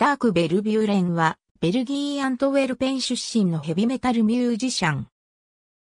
ダーク・ベルビューレンは、ベルギー・アントウェルペン出身のヘビメタルミュージシャン。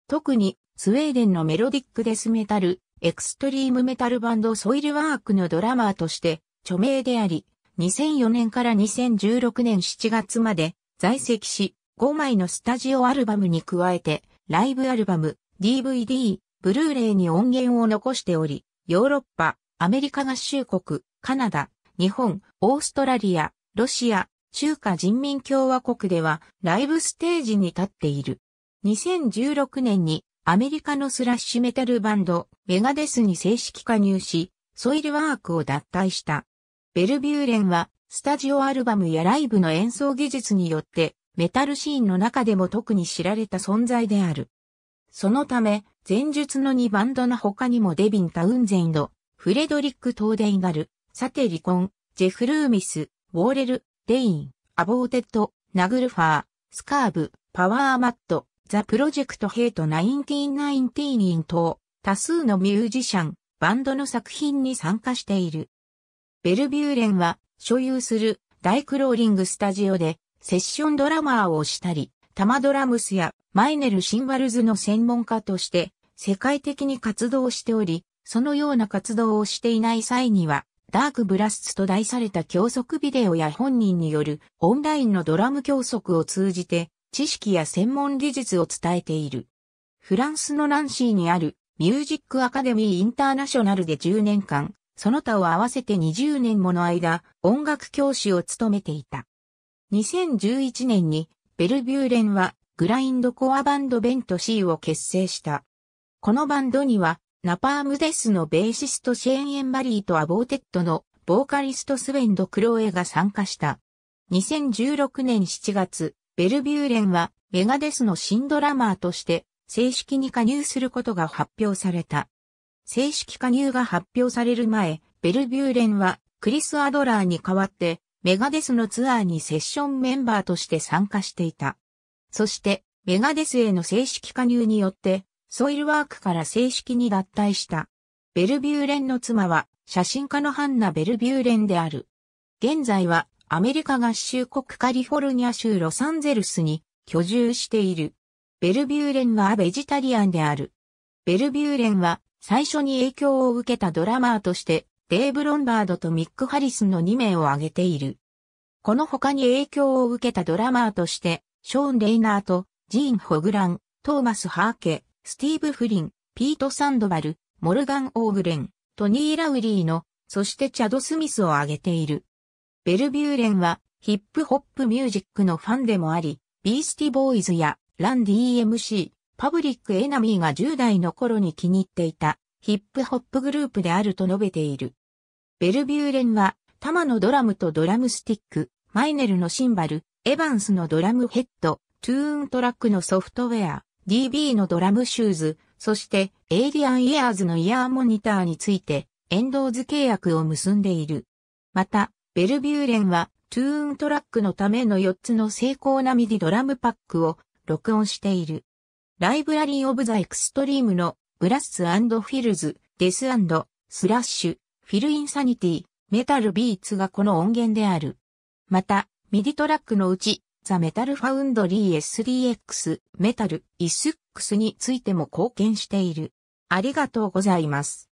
特に、スウェーデンのメロディックデスメタル、エクストリームメタルバンドソイルワークのドラマーとして、著名であり、2004年から2016年7月まで在籍し、5枚のスタジオアルバムに加えて、ライブアルバム、DVD、ブルーレイに音源を残しており、ヨーロッパ、アメリカ合衆国、カナダ、日本、オーストラリア、ロシア、中華人民共和国ではライブステージに立っている。2016年にアメリカのスラッシュメタルバンド、メガデスに正式加入し、ソイルワークを脱退した。ベルビューレンは、スタジオアルバムやライブの演奏技術によって、メタルシーンの中でも特に知られた存在である。そのため、前述の2バンドの他にもデビン・タウンゼンド、フレドリック・トーデイガル、サテリコン、ジェフ・ルーミス、ウォーレル、レイン、アボーテッド、ナグルファー、スカーブ、パワーマット、ザ・プロジェクト・ヘイト・ナインティナインティーニン等、多数のミュージシャン、バンドの作品に参加している。ベルビューレンは、所有する、ダイクローリングスタジオで、セッションドラマーをしたり、タマドラムスやマイネルシンバルズの専門家として世界的に活動しており、そのような活動をしていない際にはダークブラスツと題された教則ビデオや本人によるオンラインのドラム教則を通じて知識や専門技術を伝えている。フランスのナンシーにあるミュージックアカデミーインターナショナルで10年間、その他を合わせて20年もの間、音楽教師を務めていた。2011年に、ベルビューレンは、グラインドコアバンドベント C を結成した。このバンドには、ナパームデスのベーシストシェーン・エンバリーとアボーテッドのボーカリストスウェンド・クロエが参加した。2016年7月、ベルビューレンはメガデスの新ドラマーとして正式に加入することが発表された。正式加入が発表される前、ベルビューレンはクリス・アドラーに代わってメガデスのツアーにセッションメンバーとして参加していた。そして、メガデスへの正式加入によって、ソイルワークから正式に脱退した。ベルビューレンの妻は写真家のハンナ・ベルビューレンである。現在はアメリカ合衆国カリフォルニア州ロサンゼルスに居住している。ベルビューレンはベジタリアンである。ベルビューレンは最初に影響を受けたドラマーとしてデーブ・ロンバードとミック・ハリスの2名を挙げている。この他に影響を受けたドラマーとして、ショーン・レイナーと、ジーン・ホグラン、トーマス・ハーケ、スティーブ・フリン、ピート・サンドバル、モルガン・オーグレン、トニー・ラウリーの、そしてチャド・スミスを挙げている。ベルビューレンは、ヒップホップミュージックのファンでもあり、ビースティ・ボーイズや、ラン DMC、パブリック・エナミーが10代の頃に気に入っていた、ヒップホップグループであると述べている。ベルビューレンは、タマのドラムとドラムスティック、マイネルのシンバル、エヴァンスのドラムヘッド、トゥーントラックのソフトウェア、DB のドラムシューズ、そしてエイリアンイヤーズのイヤーモニターについて、エンドーズ契約を結んでいる。また、ベルビューレンは、トゥーントラックのための4つの精巧なミディドラムパックを録音している。ライブラリーオブザエクストリームのブラスフィルズ、デススラッシュ、フィルインサニティ、メタルビーツがこの音源である。また、ミディトラックのうちザ・メタル・ファウンドリー S3X メタル・イスックスについても貢献している。ありがとうございます。